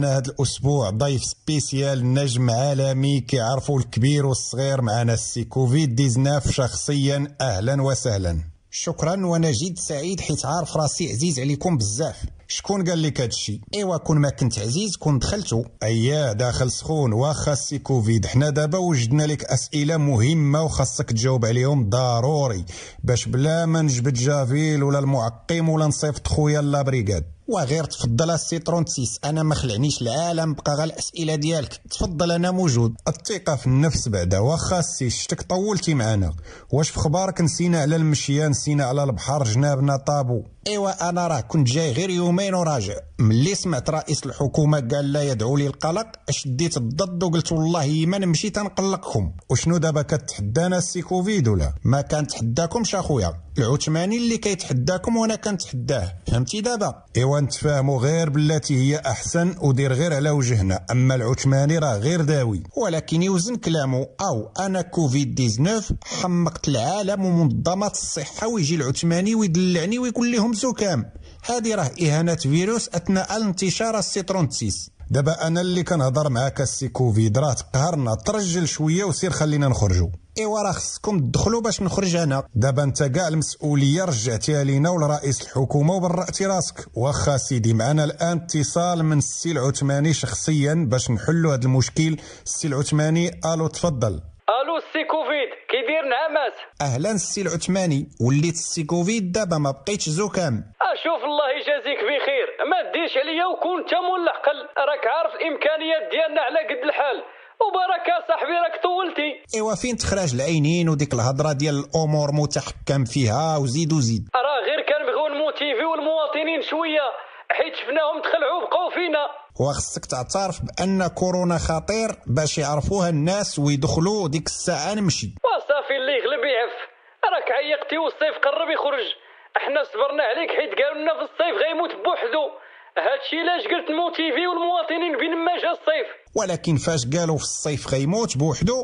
معنا هذا الاسبوع ضيف سبيسيال نجم عالمي كيعرفوا الكبير والصغير معنا السي كوفيد 19 شخصيا اهلا وسهلا شكرا وانا جد سعيد حيت عارف راسي عزيز عليكم بزاف شكون قال لك الشيء ايوا كون ما كنت عزيز كون دخلتو ايا داخل سخون واخا السي كوفيد حنا دابا وجدنا لك اسئله مهمه وخاصك تجاوب عليهم ضروري باش بلا ما نجبد جافيل ولا المعقم ولا نصيفط خويا لا بريغاد وغير تفضل السيترون تسيس انا ما خلعنيش العالم بقى غير الاسئله ديالك تفضل انا موجود الثقه في النفس بعدا واخا سي شتك طولتي معنا واش في خبارك نسينا على المشيه نسينا على البحر جنابنا طابو ايوا انا راه كنت جاي غير يومين وراجع ملي سمعت رئيس الحكومه قال لا يدعو لي القلق شديت الضد وقلت والله ما نمشي تنقلقكم وشنو دابا كتحدانا السي كوفيد ولا ما كنتحداكمش اخويا العثماني اللي كيتحداكم وانا كنتحداه فهمتي دابا ايوا نتفاهموا غير بالتي هي احسن ودير غير على وجهنا اما العثماني راه غير داوي ولكن يوزن كلامه او انا كوفيد 19 حمقت العالم ومنظمات الصحه ويجي العثماني ويدلعني ويقول لهم زكام هذه راه إهانة فيروس أثناء الانتشار السيترونتسيس دابا أنا اللي كنهضر معاك السي كوفيد راه تقهرنا ترجل شوية وسير خلينا نخرجوا ايوا راه خصكم تدخلوا باش نخرج انا دابا انت كاع المسؤوليه رجعتيها لينا ولرئيس الحكومه وبرأتي راسك واخا سيدي معنا الان اتصال من السي العثماني شخصيا باش نحلوا هذا المشكل السي العثماني الو تفضل كيدير نعمات اهلا السي العثماني وليت السي كوفيد دابا ما بقيتش زكام اشوف الله يجازيك بخير ما ديش عليا وكون انت مول العقل راك عارف الامكانيات ديالنا على قد الحال وبركة صاحبي راك طولتي ايوا فين تخرج العينين وديك الهضره ديال الامور متحكم فيها وزيد وزيد راه غير كنبغيو نموتيفيو المواطنين شويه حيت شفناهم تخلعوا بقاو فينا وخصك تعترف بان كورونا خطير باش يعرفوها الناس ويدخلوا ديك الساعه نمشي بيعف راك عيقتي والصيف قرب يخرج احنا صبرنا عليك حيت قالوا لنا في الصيف غيموت بوحدو هادشي لاش قلت موتيفي والمواطنين بين ما جا الصيف ولكن فاش قالوا في الصيف غيموت بوحدو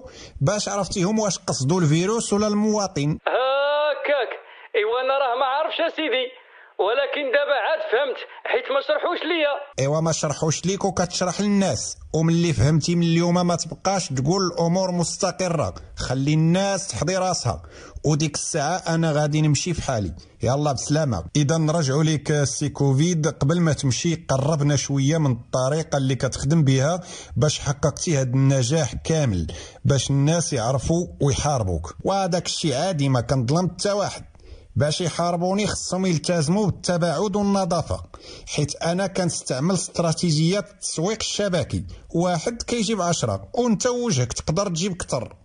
باش عرفتيهم واش قصدوا الفيروس ولا المواطن هاكاك ايوا انا راه ما عارفش اسيدي ولكن دابا عاد فهمت حيت ما شرحوش ليا ايوا ما شرحوش ليك وكتشرح للناس وملي فهمتي من اليوم ما تبقاش تقول الامور مستقره خلي الناس تحضي راسها وديك الساعه انا غادي نمشي في حالي يلا بسلامه اذا نرجعوا لك السي كوفيد قبل ما تمشي قربنا شويه من الطريقه اللي كتخدم بها باش حققتي هذا النجاح كامل باش الناس يعرفوا ويحاربوك وهذاك الشيء عادي ما كنظلم حتى واحد باش يحاربوني خصهم يلتزموا بالتباعد والنظافه حيت انا كنستعمل استراتيجيه التسويق الشبكي واحد كيجيب عشرة وانت وجهك تقدر تجيب كتر